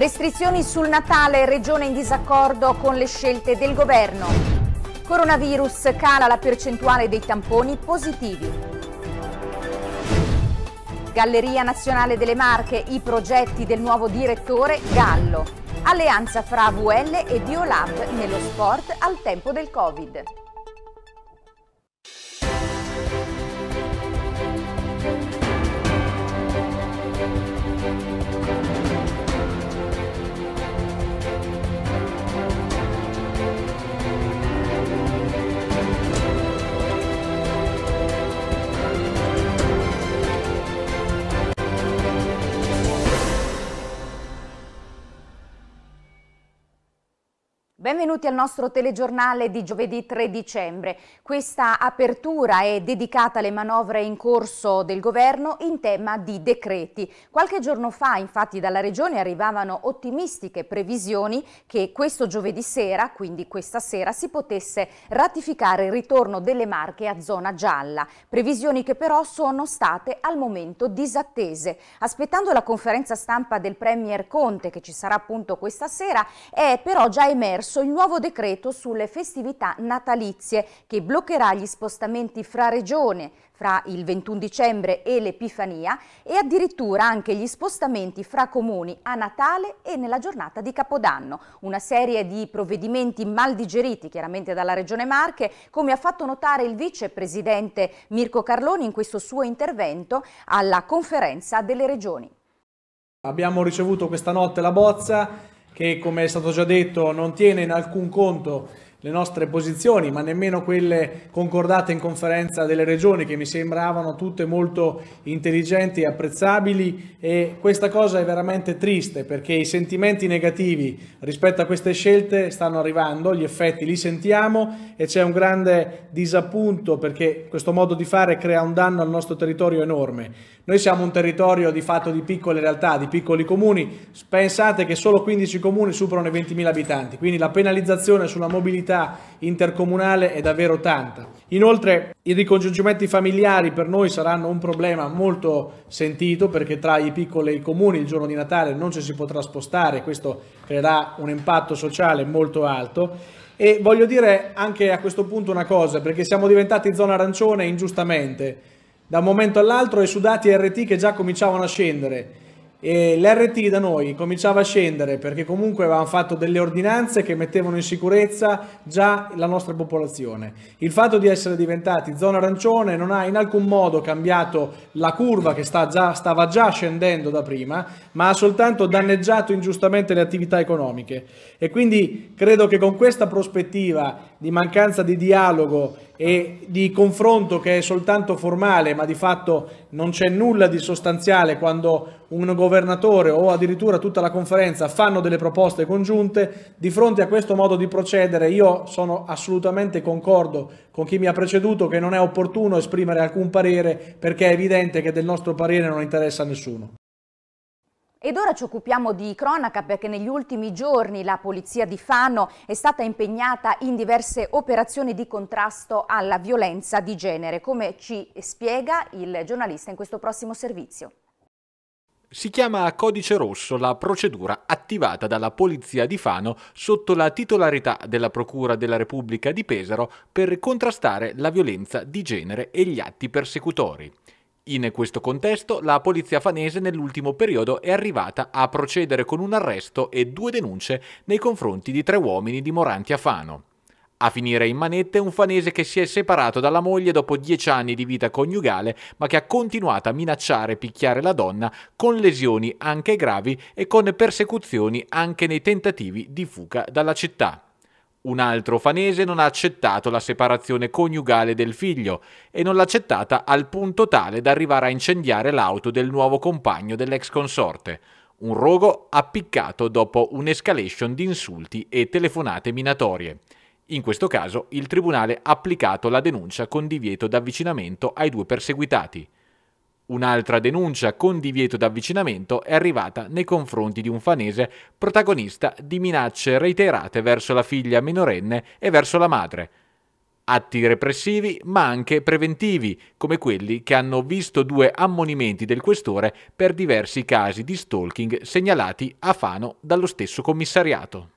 Restrizioni sul Natale, regione in disaccordo con le scelte del governo. Coronavirus cala la percentuale dei tamponi positivi. Galleria Nazionale delle Marche, i progetti del nuovo direttore Gallo. Alleanza fra VL e Biolab nello sport al tempo del Covid. Benvenuti al nostro telegiornale di giovedì 3 dicembre. Questa apertura è dedicata alle manovre in corso del governo in tema di decreti. Qualche giorno fa infatti dalla Regione arrivavano ottimistiche previsioni che questo giovedì sera, quindi questa sera, si potesse ratificare il ritorno delle Marche a zona gialla. Previsioni che però sono state al momento disattese. Aspettando la conferenza stampa del Premier Conte che ci sarà appunto questa sera, è però già emerso il nuovo decreto sulle festività natalizie che bloccherà gli spostamenti fra regione, fra il 21 dicembre e l'Epifania e addirittura anche gli spostamenti fra comuni a Natale e nella giornata di Capodanno. Una serie di provvedimenti mal digeriti chiaramente dalla Regione Marche, come ha fatto notare il vicepresidente Mirko Carloni in questo suo intervento alla conferenza delle regioni. Abbiamo ricevuto questa notte la bozza che come è stato già detto non tiene in alcun conto le nostre posizioni, ma nemmeno quelle concordate in conferenza delle regioni che mi sembravano tutte molto intelligenti e apprezzabili e questa cosa è veramente triste perché i sentimenti negativi rispetto a queste scelte stanno arrivando, gli effetti li sentiamo e c'è un grande disappunto perché questo modo di fare crea un danno al nostro territorio enorme. Noi siamo un territorio di fatto di piccole realtà, di piccoli comuni, pensate che solo 15 comuni superano i 20.000 abitanti, quindi la penalizzazione sulla mobilità fiscalità intercomunale è davvero tanta. Inoltre i ricongiungimenti familiari per noi saranno un problema molto sentito perché tra i piccoli e i comuni il giorno di Natale non ci si potrà spostare, questo creerà un impatto sociale molto alto. E voglio dire anche a questo punto una cosa, perché siamo diventati zona arancione ingiustamente. Da un momento all'altro e su dati RT che già cominciavano a scendere e l'RT da noi cominciava a scendere perché comunque avevamo fatto delle ordinanze che mettevano in sicurezza già la nostra popolazione. Il fatto di essere diventati zona arancione non ha in alcun modo cambiato la curva che sta già, stava già scendendo da prima, ma ha soltanto danneggiato ingiustamente le attività economiche. E quindi credo che con questa prospettiva di mancanza di dialogo e di confronto che è soltanto formale, ma di fatto non c'è nulla di sostanziale quando un governatore o addirittura tutta la conferenza fanno delle proposte congiunte, di fronte a questo modo di procedere io sono assolutamente concordo con chi mi ha preceduto che non è opportuno esprimere alcun parere perché è evidente che del nostro parere non interessa a nessuno. Ed ora ci occupiamo di cronaca perché negli ultimi giorni la polizia di Fano è stata impegnata in diverse operazioni di contrasto alla violenza di genere, come ci spiega il giornalista in questo prossimo servizio. Si chiama codice rosso la procedura attivata dalla Polizia di Fano sotto la titolarità della Procura della Repubblica di Pesaro per contrastare la violenza di genere e gli atti persecutori. In questo contesto, la polizia fanese nell'ultimo periodo è arrivata a procedere con un arresto e due denunce nei confronti di tre uomini dimoranti a Fano. A finire in manette un fanese che si è separato dalla moglie dopo dieci anni di vita coniugale, ma che ha continuato a minacciare e picchiare la donna con lesioni anche gravi e con persecuzioni anche nei tentativi di fuga dalla città. Un altro fanese non ha accettato la separazione coniugale del figlio e non l'ha accettata al punto tale da arrivare a incendiare l'auto del nuovo compagno dell'ex consorte. Un rogo appiccato dopo un'escalation di insulti e telefonate minatorie. In questo caso il tribunale ha applicato la denuncia con divieto d'avvicinamento ai due perseguitati. Un'altra denuncia con divieto d'avvicinamento è arrivata nei confronti di un fanese protagonista di minacce reiterate verso la figlia minorenne e verso la madre. Atti repressivi ma anche preventivi, come quelli che hanno visto due ammonimenti del questore per diversi casi di stalking segnalati a Fano dallo stesso commissariato.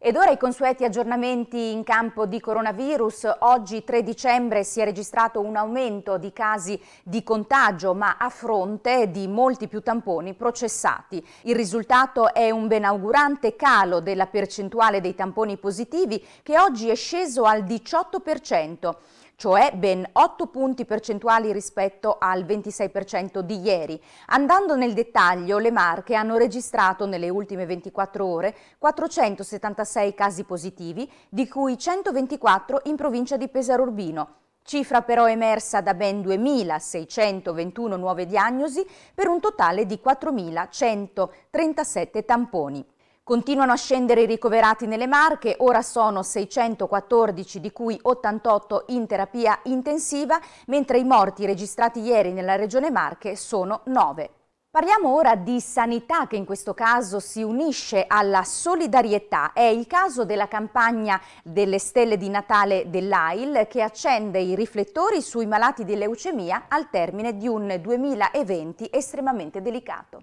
Ed ora i consueti aggiornamenti in campo di coronavirus. Oggi 3 dicembre si è registrato un aumento di casi di contagio, ma a fronte di molti più tamponi processati. Il risultato è un benaugurante calo della percentuale dei tamponi positivi che oggi è sceso al 18% cioè ben 8 punti percentuali rispetto al 26% di ieri. Andando nel dettaglio, le Marche hanno registrato nelle ultime 24 ore 476 casi positivi, di cui 124 in provincia di Pesaro Urbino cifra però emersa da ben 2.621 nuove diagnosi per un totale di 4.137 tamponi. Continuano a scendere i ricoverati nelle Marche, ora sono 614 di cui 88 in terapia intensiva, mentre i morti registrati ieri nella regione Marche sono 9. Parliamo ora di sanità che in questo caso si unisce alla solidarietà. È il caso della campagna delle stelle di Natale dell'AIL che accende i riflettori sui malati di leucemia al termine di un 2020 estremamente delicato.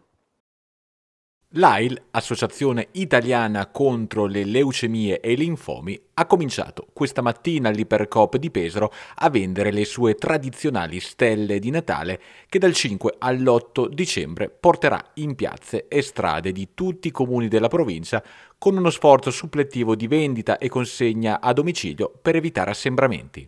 L'AIL, Associazione Italiana contro le Leucemie e i Linfomi, ha cominciato questa mattina all'Ipercop di Pesaro a vendere le sue tradizionali stelle di Natale che dal 5 all'8 dicembre porterà in piazze e strade di tutti i comuni della provincia con uno sforzo supplettivo di vendita e consegna a domicilio per evitare assembramenti.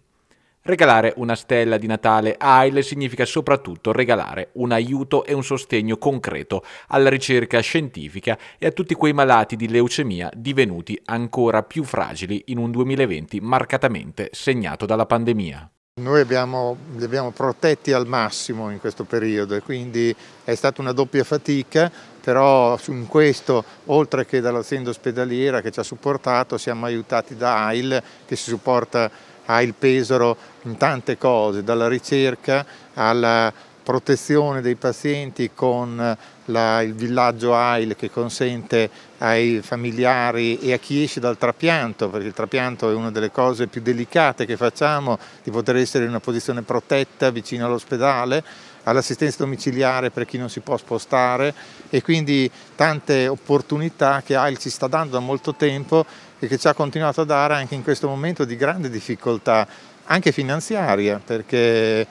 Regalare una stella di Natale a AIL significa soprattutto regalare un aiuto e un sostegno concreto alla ricerca scientifica e a tutti quei malati di leucemia divenuti ancora più fragili in un 2020 marcatamente segnato dalla pandemia. Noi abbiamo, li abbiamo protetti al massimo in questo periodo e quindi è stata una doppia fatica, però in questo, oltre che dall'azienda ospedaliera che ci ha supportato, siamo aiutati da AIL che si supporta ha il Pesaro in tante cose, dalla ricerca alla protezione dei pazienti con la, il villaggio AIL che consente ai familiari e a chi esce dal trapianto, perché il trapianto è una delle cose più delicate che facciamo, di poter essere in una posizione protetta vicino all'ospedale, all'assistenza domiciliare per chi non si può spostare, e quindi tante opportunità che AIL ci sta dando da molto tempo e che ci ha continuato a dare anche in questo momento di grande difficoltà anche finanziaria perché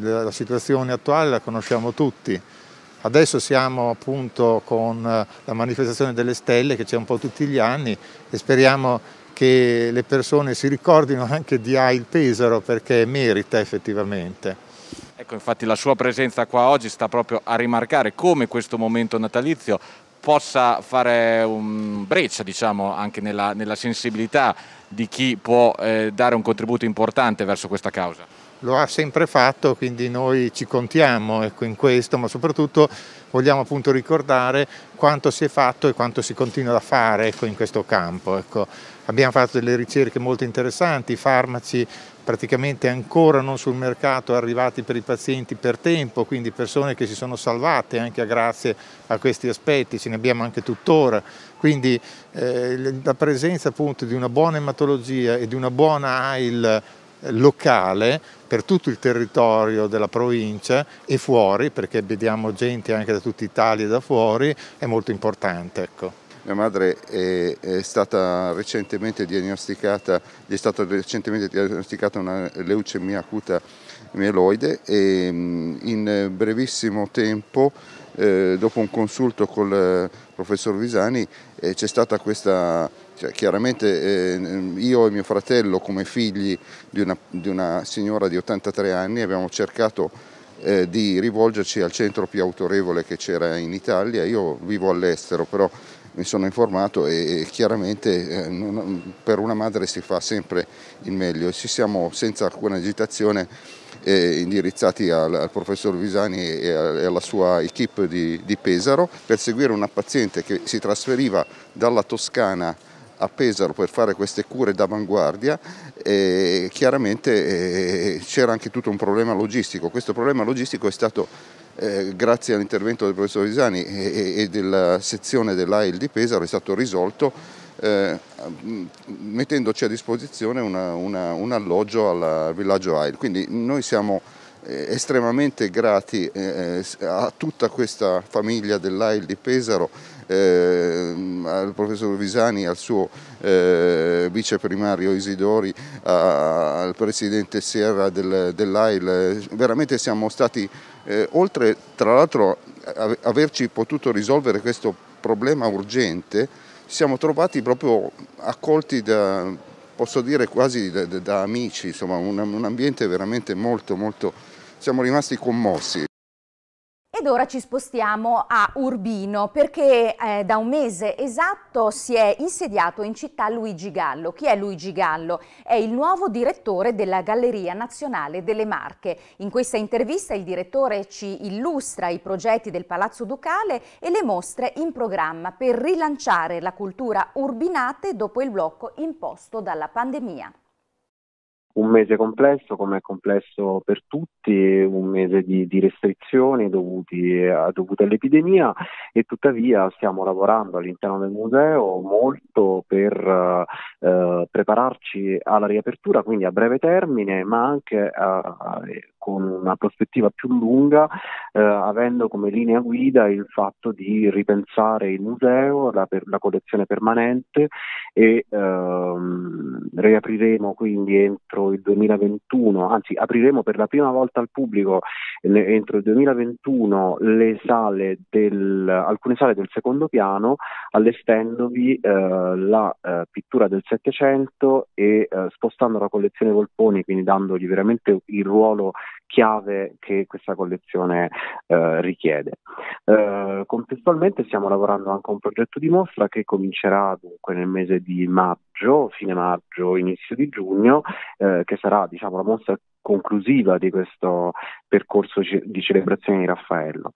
la situazione attuale la conosciamo tutti. Adesso siamo appunto con eh, la manifestazione delle stelle che c'è un po' tutti gli anni e speriamo che le persone si ricordino anche di AIL Pesaro perché merita effettivamente. Ecco, infatti la sua presenza qua oggi sta proprio a rimarcare come questo momento natalizio possa fare un breccia diciamo, anche nella, nella sensibilità di chi può eh, dare un contributo importante verso questa causa. Lo ha sempre fatto, quindi noi ci contiamo ecco, in questo, ma soprattutto vogliamo appunto ricordare quanto si è fatto e quanto si continua a fare ecco, in questo campo. Ecco. Abbiamo fatto delle ricerche molto interessanti, farmaci praticamente ancora non sul mercato arrivati per i pazienti per tempo, quindi persone che si sono salvate anche grazie a questi aspetti, ce ne abbiamo anche tuttora. Quindi eh, la presenza appunto di una buona ematologia e di una buona AIL eh, locale per tutto il territorio della provincia e fuori, perché vediamo gente anche da tutta Italia e da fuori, è molto importante. Ecco. Mia madre è, è stata recentemente diagnosticata, gli è stata recentemente diagnosticata una leucemia acuta mieloide e in brevissimo tempo, eh, dopo un consulto col eh, professor Visani, eh, c'è stata questa cioè, chiaramente eh, io e mio fratello come figli di una, di una signora di 83 anni abbiamo cercato eh, di rivolgerci al centro più autorevole che c'era in Italia, io vivo all'estero però mi sono informato e chiaramente eh, per una madre si fa sempre il meglio. Ci siamo senza alcuna agitazione eh, indirizzati al, professor Visani e, alla sua equip di Pesaro per seguire una paziente che si trasferiva dalla Toscana a Pesaro per fare queste cure d'avanguardia e chiaramente eh, c'era anche tutto un problema logistico. Questo problema logistico è stato eh, grazie all'intervento del professor Visani e, e, della sezione dell'AIL di Pesaro è stato risolto eh, mettendoci a disposizione una, una, un alloggio al villaggio AIL. Quindi noi siamo eh, estremamente grati eh, a tutta questa famiglia dell'AIL di Pesaro, eh, al professor Visani, al suo vice primario Isidori, a, al presidente Sierra del, dell'AIL. Veramente siamo stati eh, oltre tra l'altro a averci potuto risolvere questo problema urgente, siamo trovati proprio accolti da, posso dire quasi da, da amici, insomma un, un ambiente veramente molto molto, siamo rimasti commossi. Ed ora ci spostiamo a Urbino perché eh, da un mese esatto si è insediato in città Luigi Gallo. Chi è Luigi Gallo? È il nuovo direttore della Galleria Nazionale delle Marche. In questa intervista il direttore ci illustra i progetti del Palazzo Ducale e le mostre in programma per rilanciare la cultura urbinate dopo il blocco imposto dalla pandemia un mese complesso come è complesso per tutti, un mese di, di restrizioni a, dovute all'epidemia e tuttavia stiamo lavorando all'interno del museo molto per eh, prepararci alla riapertura, quindi a breve termine, ma anche a, a con una prospettiva più lunga, eh, avendo come linea guida il fatto di ripensare il museo, la, per, la collezione permanente e ehm, riapriremo quindi entro il 2021, anzi apriremo per la prima volta al pubblico le, entro il 2021 le sale del, alcune sale del secondo piano all'estendovi eh, la eh, pittura del Settecento e eh, spostando la collezione Volponi, quindi dandogli veramente il ruolo chiave che questa collezione eh, richiede. Eh, contestualmente stiamo lavorando anche a un progetto di mostra che comincerà dunque nel mese di maggio, fine maggio, inizio di giugno, eh, che sarà diciamo, la mostra conclusiva di questo percorso di celebrazione di Raffaello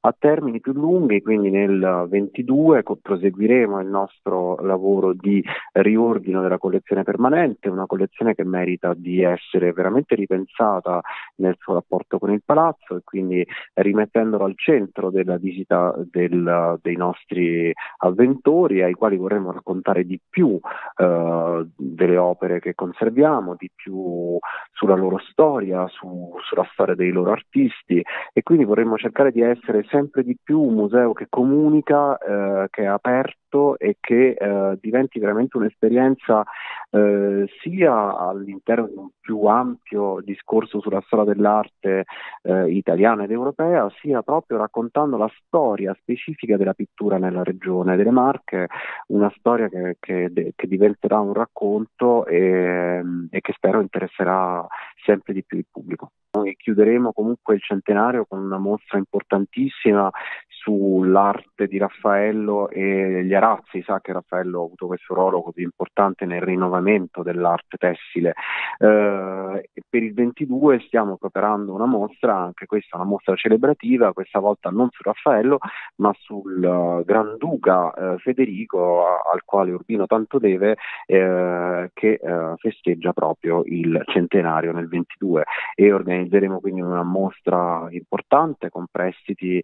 a termini più lunghi, quindi nel 22 proseguiremo il nostro lavoro di riordino della collezione permanente, una collezione che merita di essere veramente ripensata nel suo rapporto con il palazzo e quindi rimettendolo al centro della visita del, dei nostri avventori ai quali vorremmo raccontare di più eh, delle opere che conserviamo, di più sulla loro storia, su, sulla storia dei loro artisti e quindi vorremmo cercare di essere sempre di più un museo che comunica, eh, che è aperto fatto e che eh, diventi veramente un'esperienza eh, sia all'interno di un più ampio discorso sulla storia dell'arte eh, italiana ed europea, sia proprio raccontando la storia specifica della pittura nella regione delle Marche, una storia che, che, che diventerà un racconto e, e che spero interesserà sempre di più il pubblico. Noi chiuderemo comunque il centenario con una mostra importantissima sull'arte di Raffaello e gli arabi grazie sa che Raffaello ha avuto questo ruolo così importante nel rinnovamento dell'arte tessile. Eh, per il 22 stiamo preparando una mostra, anche questa è una mostra celebrativa, questa volta non su Raffaello, ma sul eh, Granduca eh, Federico, a, al quale Urbino tanto deve, eh, che eh, festeggia proprio il centenario nel 22 e organizzeremo quindi una mostra importante con prestiti eh,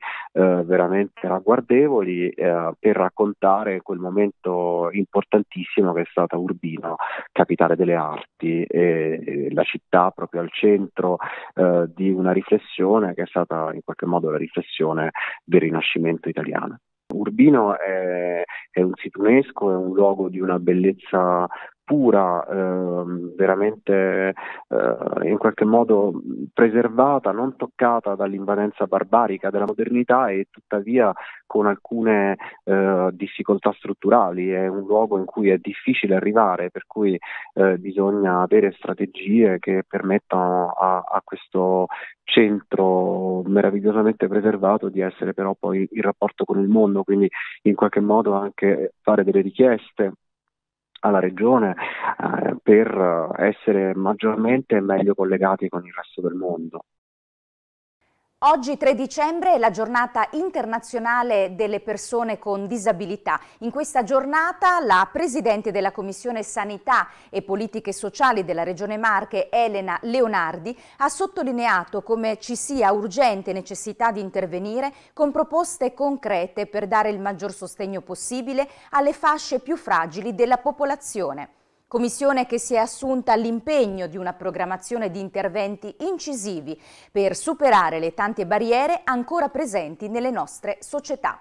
veramente ragguardevoli per raccontare ricordare quel momento importantissimo che è stata Urbino, capitale delle arti, e, e la città proprio al centro eh, di una riflessione che è stata in qualche modo la riflessione del Rinascimento italiano. Urbino è, è, un sito UNESCO, è un luogo di una bellezza pura, eh, veramente eh, in qualche modo preservata, non toccata dall'invadenza barbarica della modernità e tuttavia con alcune eh, difficoltà strutturali, è un luogo in cui è difficile arrivare, per cui eh, bisogna avere strategie che permettano a, a questo centro meravigliosamente preservato di essere però poi in rapporto con il mondo, quindi in qualche modo anche fare delle richieste alla regione eh, per eh, essere maggiormente e meglio collegati con il resto del mondo. Oggi 3 dicembre è la giornata internazionale delle persone con disabilità. In questa giornata la Presidente della Commissione Sanità e Politiche Sociali della Regione Marche, Elena Leonardi, ha sottolineato come ci sia urgente necessità di intervenire con proposte concrete per dare il maggior sostegno possibile alle fasce più fragili della popolazione. Commissione che si è assunta l'impegno di una programmazione di interventi incisivi per superare le tante barriere ancora presenti nelle nostre società.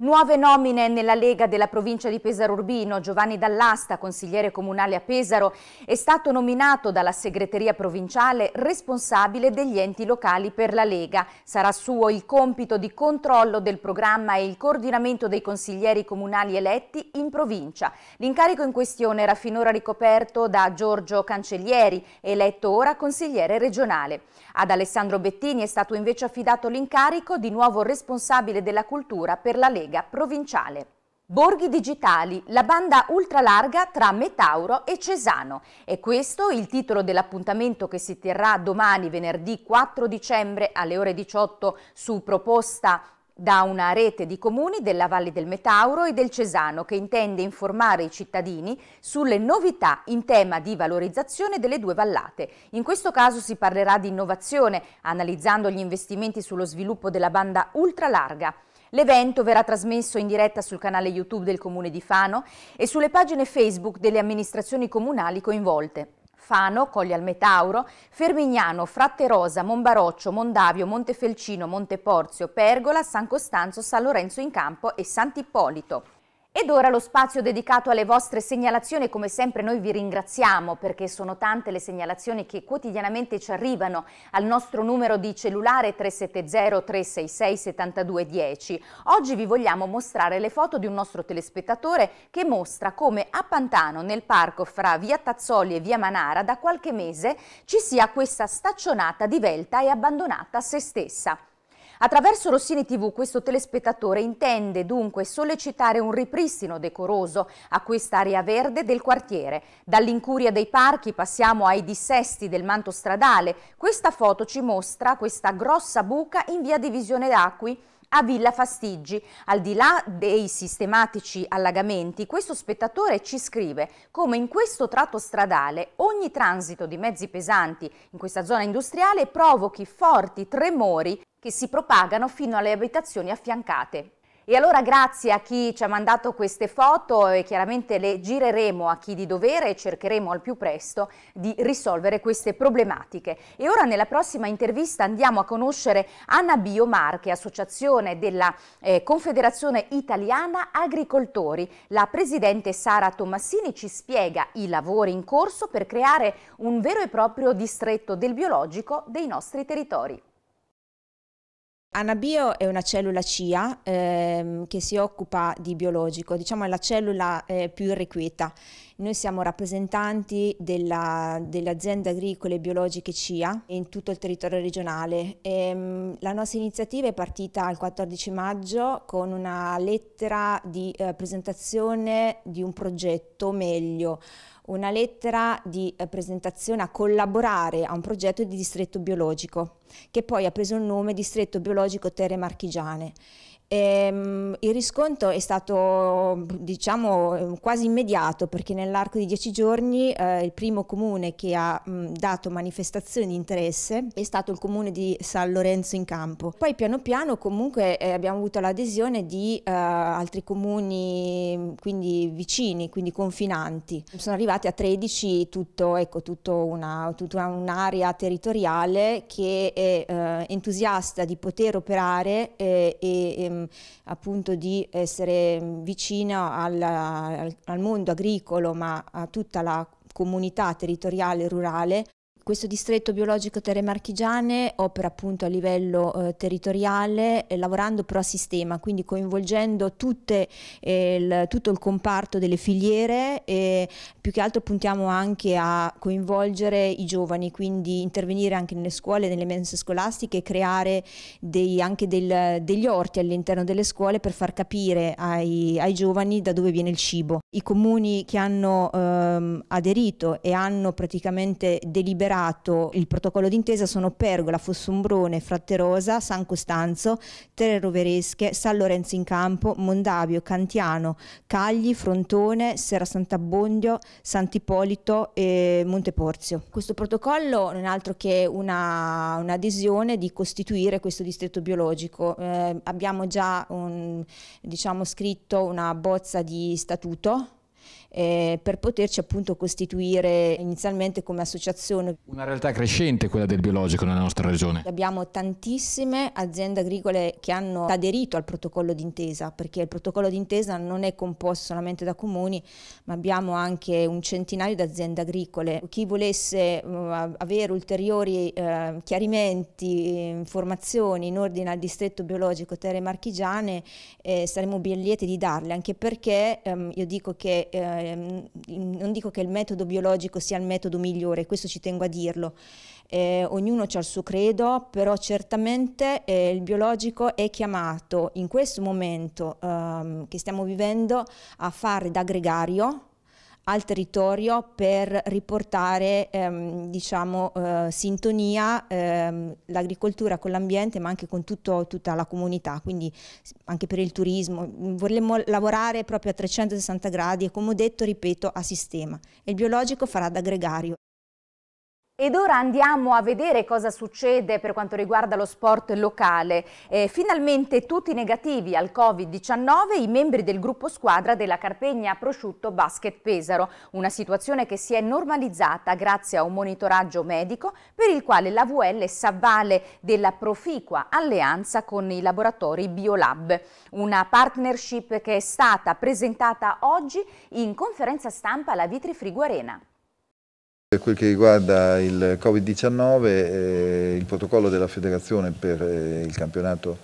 Nuove nomine nella Lega della provincia di Pesaro Urbino. Giovanni Dall'Asta, consigliere comunale a Pesaro, è stato nominato dalla segreteria provinciale responsabile degli enti locali per la Lega. Sarà suo il compito di controllo del programma e il coordinamento dei consiglieri comunali eletti in provincia. L'incarico in questione era finora ricoperto da Giorgio Cancellieri, eletto ora consigliere regionale. Ad Alessandro Bettini è stato invece affidato l'incarico di nuovo responsabile della cultura per la Lega. Lega provinciale. Borghi Digitali, la banda ultralarga tra Metauro e Cesano. E questo il titolo dell'appuntamento che si terrà domani, venerdì 4 dicembre alle ore 18 su proposta da una rete di comuni della Valle del Metauro e del Cesano che intende informare i cittadini sulle novità in tema di valorizzazione delle due vallate. In questo caso si parlerà di innovazione, analizzando gli investimenti sullo sviluppo della banda ultralarga L'evento verrà trasmesso in diretta sul canale YouTube del Comune di Fano e sulle pagine Facebook delle amministrazioni comunali coinvolte. Fano, Colli al Metauro, Fermignano, Fratte Rosa, Monbaroccio, Mondavio, Montefelcino, Monteporzio, Pergola, San Costanzo, San Lorenzo in Campo e Sant'Ippolito. Ed ora lo spazio dedicato alle vostre segnalazioni, come sempre noi vi ringraziamo perché sono tante le segnalazioni che quotidianamente ci arrivano al nostro numero di cellulare 370-366-7210. Oggi vi vogliamo mostrare le foto di un nostro telespettatore che mostra come a Pantano, nel parco fra via Tazzoli e via Manara, da qualche mese ci sia questa staccionata divelta e abbandonata a se stessa. Attraverso Rossini TV questo telespettatore intende dunque sollecitare un ripristino decoroso a quest'area verde del quartiere. Dall'incuria dei parchi passiamo ai dissesti del manto stradale. Questa foto ci mostra questa grossa buca in via Divisione d'Acqui a Villa Fastiggi, al di là dei sistematici allagamenti, questo spettatore ci scrive come in questo tratto stradale ogni transito di mezzi pesanti in questa zona industriale provochi forti tremori che si propagano fino alle abitazioni affiancate. E allora grazie a chi ci ha mandato queste foto e chiaramente le gireremo a chi di dovere e cercheremo al più presto di risolvere queste problematiche. E ora nella prossima intervista andiamo a conoscere Anna Biomar che è associazione della eh, Confederazione Italiana Agricoltori. La presidente Sara Tommassini ci spiega i lavori in corso per creare un vero e proprio distretto del biologico dei nostri territori. Anabio è una cellula CIA ehm, che si occupa di biologico, diciamo è la cellula eh, più irrequieta. Noi siamo rappresentanti della, delle aziende agricole biologiche CIA in tutto il territorio regionale. E, ehm, la nostra iniziativa è partita il 14 maggio con una lettera di eh, presentazione di un progetto meglio una lettera di eh, presentazione a collaborare a un progetto di distretto biologico, che poi ha preso il nome Distretto Biologico Terre Marchigiane. Ehm, il riscontro è stato diciamo ehm, quasi immediato perché nell'arco di dieci giorni eh, il primo comune che ha mh, mm, dato manifestazioni di interesse è stato il comune di San Lorenzo in Campo. Poi piano piano comunque eh, abbiamo avuto l'adesione di eh, altri comuni quindi vicini, quindi confinanti. Sono arrivati a 13 tutto, ecco, tutto una, tutta un'area territoriale che è eh, entusiasta di poter operare eh, e, e ehm, mh, ehm, appunto di essere vicina al, al, mondo agricolo ma a tutta la comunità territoriale rurale questo distretto biologico Terre Marchigiane opera appunto a livello eh, territoriale eh, lavorando pro sistema, quindi coinvolgendo tutte, eh, il, tutto il comparto delle filiere e più che altro puntiamo anche a coinvolgere i giovani, quindi intervenire anche nelle scuole, nelle mense scolastiche e creare dei, anche del, degli orti all'interno delle scuole per far capire ai, ai, giovani da dove viene il cibo. I comuni che hanno ehm, aderito e hanno praticamente deliberato firmato il protocollo d'intesa sono Pergola, Fossombrone, Fratterosa, San Costanzo, Terre Roveresche, San Lorenzo in Campo, Mondavio, Cantiano, Cagli, Frontone, Serra Sant'Abbondio, Sant'Ippolito e Monte Porzio. Questo protocollo non è altro che una, un'adesione di costituire questo distretto biologico. Eh, abbiamo già un, diciamo, scritto una bozza di statuto eh, per poterci appunto costituire inizialmente come associazione. Una realtà crescente quella del biologico nella nostra regione. Abbiamo tantissime aziende agricole che hanno aderito al protocollo d'intesa perché il protocollo d'intesa non è composto solamente da comuni ma abbiamo anche un centinaio di aziende agricole. Chi volesse mh, eh, avere ulteriori eh, chiarimenti, informazioni in ordine al distretto biologico Terre Marchigiane eh, saremo ben lieti di darle anche perché ehm, io dico che eh, Ehm, non dico che il metodo biologico sia il metodo migliore, questo ci tengo a dirlo, eh, ognuno ha il suo credo, però certamente eh, il biologico è chiamato in questo momento ehm, che stiamo vivendo a fare da gregario, al territorio per riportare ehm, diciamo, eh, sintonia ehm, l'agricoltura con l'ambiente ma anche con tutto, tutta la comunità, quindi anche per il turismo. Vorremmo lavorare proprio a 360 gradi e come ho detto, ripeto, a sistema. il biologico farà da gregario. Ed ora andiamo a vedere cosa succede per quanto riguarda lo sport locale. Eh, finalmente tutti negativi al Covid-19 i membri del gruppo squadra della Carpegna Prosciutto Basket Pesaro, una situazione che si è normalizzata grazie a un monitoraggio medico per il quale la VL s'avvale della proficua alleanza con i laboratori Biolab, una partnership che è stata presentata oggi in conferenza stampa alla Vitri Frigo Arena. Per quel che riguarda il Covid-19, eh, il protocollo della federazione per eh, il campionato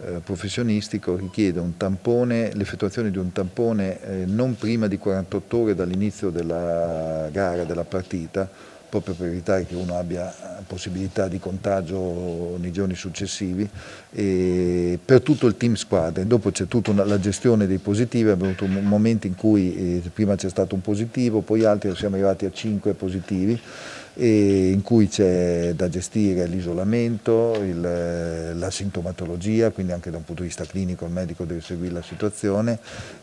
eh, professionistico richiede l'effettuazione di un tampone eh, non prima di 48 ore dall'inizio della gara, della partita, proprio per evitare che uno abbia eh, possibilità di contagio nei giorni successivi, per tutto il team squadra. Dopo c'è tutta una, la gestione dei positivi, abbiamo avuto un momento in cui eh, prima c'è stato un positivo, poi altri siamo arrivati a 5 positivi in cui c'è da gestire l'isolamento, eh, la sintomatologia, quindi anche da un punto di vista clinico il medico deve seguire la situazione,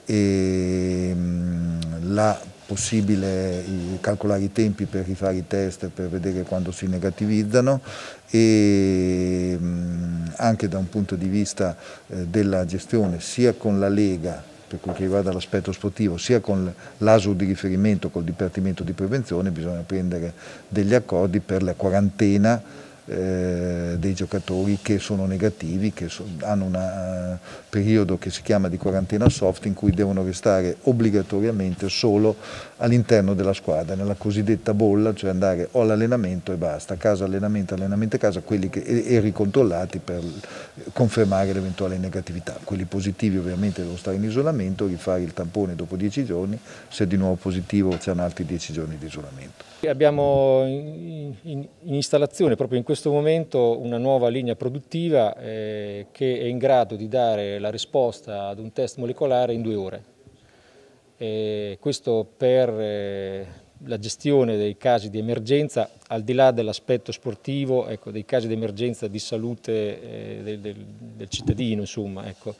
e, mm, la possibile calcolare i tempi per rifare i test, per vedere quando si negativizzano e mm, anche da un punto di vista eh, della gestione sia con la Lega per quel che riguarda l'aspetto sportivo, sia con l'ASU di riferimento, col Dipartimento di Prevenzione, bisogna prendere degli accordi per la quarantena eh, dei giocatori che sono negativi, che hanno un eh, periodo che si chiama di quarantena soft in cui devono restare obbligatoriamente solo all'interno della squadra, nella cosiddetta bolla, cioè andare o all'allenamento e basta, casa allenamento, allenamento a casa, quelli che, e, ricontrollati per confermare l'eventuale negatività. Quelli positivi ovviamente devono stare in isolamento, rifare il tampone dopo dieci giorni, se è di nuovo positivo c'è un altri dieci giorni di isolamento. Abbiamo in, in, in installazione proprio in questo questo momento una nuova linea produttiva eh, che è in grado di dare la risposta ad un test molecolare in due ore. E questo per eh, la gestione dei casi di emergenza, al di là dell'aspetto sportivo, ecco, dei casi di emergenza di salute eh, del, del, del, cittadino, insomma, ecco.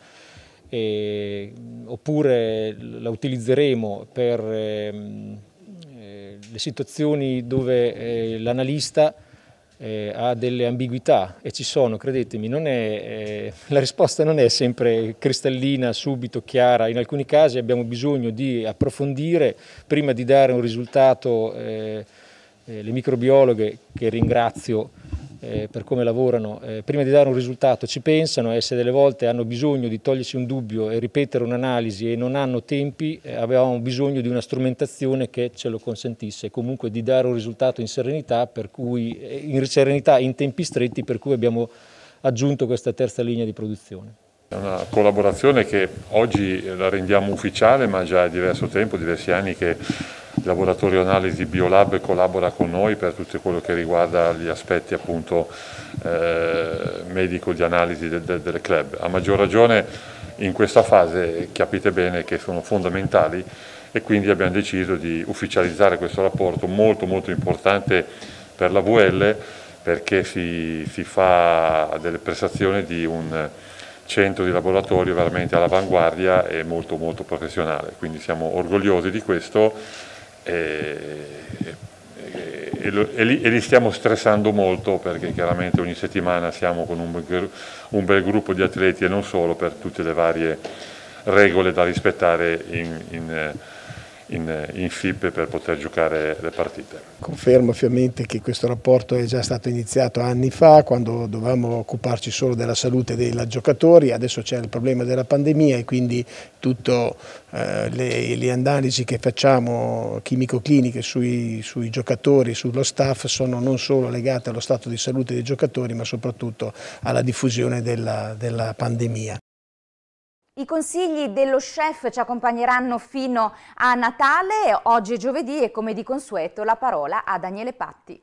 e, oppure la utilizzeremo per ehm, eh, le situazioni dove eh, l'analista eh, ha delle ambiguità e ci sono, credetemi, è, eh, la risposta non è sempre cristallina, subito, chiara, in alcuni casi abbiamo bisogno di approfondire prima di dare un risultato, eh, eh le microbiologhe che ringrazio eh, per come lavorano, eh, prima di dare un risultato ci pensano e se delle volte hanno bisogno di togliersi un dubbio e ripetere un'analisi e non hanno tempi, eh, avevamo bisogno di una strumentazione che ce lo consentisse, comunque di dare un risultato in serenità, cui, eh, in serenità in tempi stretti per cui abbiamo aggiunto questa terza linea di produzione. È una collaborazione che oggi la rendiamo ufficiale ma già è diverso tempo, diversi anni che il laboratorio analisi Biolab collabora con noi per tutto quello che riguarda gli aspetti appunto eh, medico di analisi de, de, delle club. A maggior ragione in questa fase capite bene che sono fondamentali e quindi abbiamo deciso di ufficializzare questo rapporto molto molto importante per la VL perché si, si fa delle prestazioni di un centro di laboratorio veramente all'avanguardia e molto molto professionale, quindi siamo orgogliosi di questo e, e, e, li, e, li, stiamo stressando molto perché chiaramente ogni settimana siamo con un, un, bel gruppo di atleti e non solo per tutte le varie regole da rispettare in, in eh, in, in, FIB per poter giocare le partite. Confermo ovviamente che questo rapporto è già stato iniziato anni fa quando dovevamo occuparci solo della salute dei giocatori, adesso c'è il problema della pandemia e quindi tutte eh, le, le, analisi che facciamo chimico-cliniche sui, sui giocatori, sullo staff sono non solo legate allo stato di salute dei giocatori ma soprattutto alla diffusione della, della pandemia. I consigli dello chef ci accompagneranno fino a Natale, oggi è giovedì e come di consueto la parola a Daniele Patti.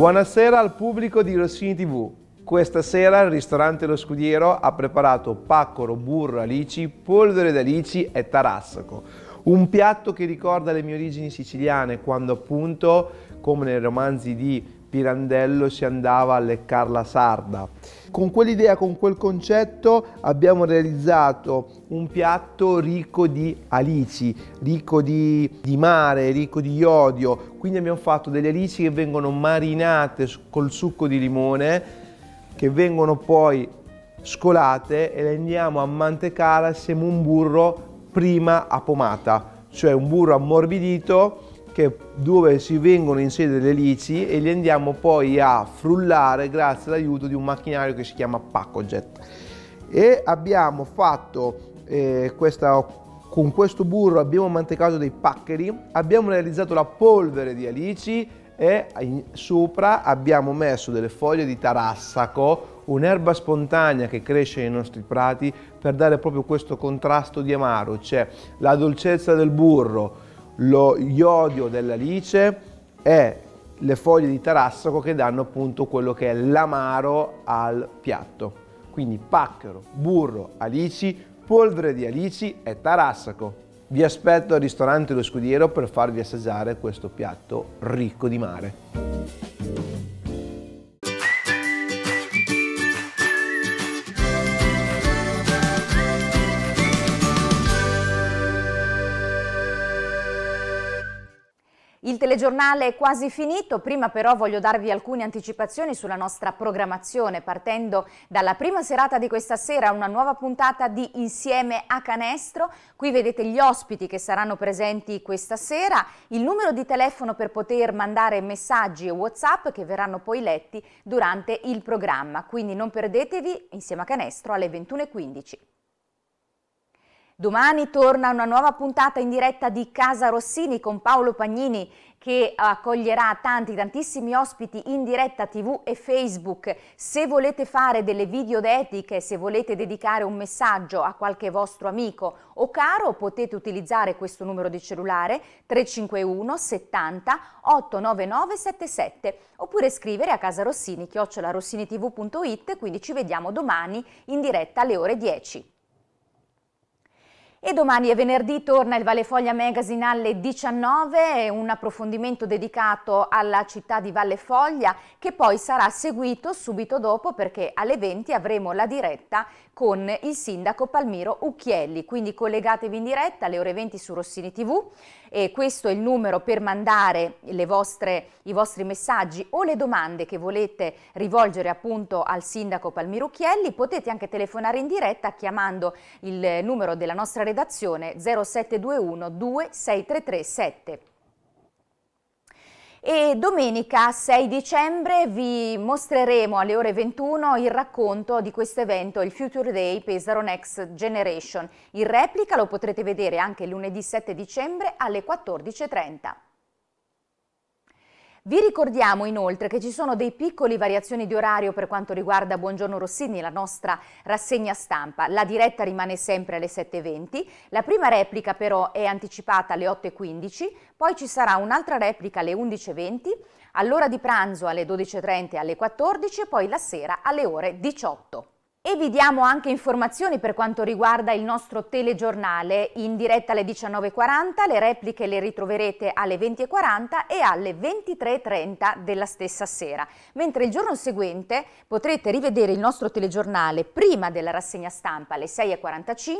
Buonasera al pubblico di Rossini TV. Questa sera il ristorante Lo Scudiero ha preparato paccoro, burro, alici, polvere d'alici e tarassaco. Un piatto che ricorda le mie origini siciliane quando appunto, come nei romanzi di Pirandello, si andava a leccare la sarda. Con quell'idea, con quel concetto abbiamo realizzato un piatto ricco di alici, ricco di, di, mare, ricco di iodio. Quindi abbiamo fatto delle alici che vengono marinate col succo di limone, che vengono poi scolate e le andiamo a mantecare assieme a un burro prima a pomata, cioè un burro ammorbidito che, dove si vengono inserite le lici e li andiamo poi a frullare grazie all'aiuto di un macchinario che si chiama Pacojet. E abbiamo fatto eh, questa, con questo burro abbiamo mantecato dei paccheri, abbiamo realizzato la polvere di alici e sopra abbiamo messo delle foglie di tarassaco, un'erba spontanea che cresce nei nostri prati per dare proprio questo contrasto di amaro, cioè la dolcezza del burro, lo iodio dell'alice e le foglie di tarassaco che danno appunto quello che è l'amaro al piatto. Quindi pacchero, burro, alici, polvere di alici e tarassaco. Vi aspetto al ristorante Lo Scudiero per farvi assaggiare questo piatto ricco di mare. Il telegiornale è quasi finito, prima però voglio darvi alcune anticipazioni sulla nostra programmazione, partendo dalla prima serata di questa sera, una nuova puntata di Insieme a Canestro. Qui vedete gli ospiti che saranno presenti questa sera, il numero di telefono per poter mandare messaggi e Whatsapp che verranno poi letti durante il programma, quindi non perdetevi Insieme a Canestro alle 21.15. Domani torna una nuova puntata in diretta di Casa Rossini con Paolo Pagnini che accoglierà tanti, tantissimi ospiti in diretta tv e Facebook. Se volete fare delle video videodetiche, se volete dedicare un messaggio a qualche vostro amico o caro, potete utilizzare questo numero di cellulare 351 70 899 77 oppure scrivere a casarossini chiocciolarossinitv.it, quindi ci vediamo domani in diretta alle ore 10. E domani è venerdì torna il Valle Foglia Magazine alle 19, un approfondimento dedicato alla città di Valle Foglia che poi sarà seguito subito dopo perché alle 20 avremo la diretta con il sindaco Palmiro Ucchielli. Quindi collegatevi in diretta alle ore 20 su Rossini TV e questo è il numero per mandare vostre, i vostri messaggi o le domande che volete rivolgere appunto al sindaco Palmiro Ucchielli. Potete anche telefonare in diretta chiamando il numero della nostra redazione 0721 26337 e domenica 6 dicembre vi mostreremo alle ore 21 il racconto di questo evento, il Future Day Pesaro Next Generation. In replica lo potrete vedere anche lunedì 7 dicembre alle 14.30. Vi ricordiamo inoltre che ci sono dei piccoli variazioni di orario per quanto riguarda Buongiorno Rossini, la nostra rassegna stampa. La diretta rimane sempre alle 7.20, la prima replica però è anticipata alle 8.15, poi ci sarà un'altra replica alle 11.20, all'ora di pranzo alle 12.30 e alle 14 poi la sera alle ore 18. E vi diamo anche informazioni per quanto riguarda il nostro telegiornale in diretta alle 19.40, le repliche le ritroverete alle 20.40 e alle 23.30 della stessa sera, mentre il giorno seguente potrete rivedere il nostro telegiornale prima della rassegna stampa alle 6.45,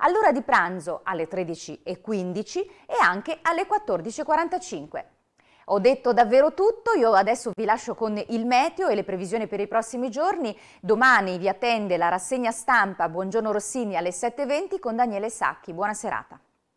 all'ora di pranzo alle 13.15 e anche alle 14.45. Ho detto davvero tutto, io adesso vi lascio con il meteo e le previsioni per i prossimi giorni. Domani vi attende la rassegna stampa Buongiorno Rossini alle 7.20 con Daniele Sacchi. Buona serata.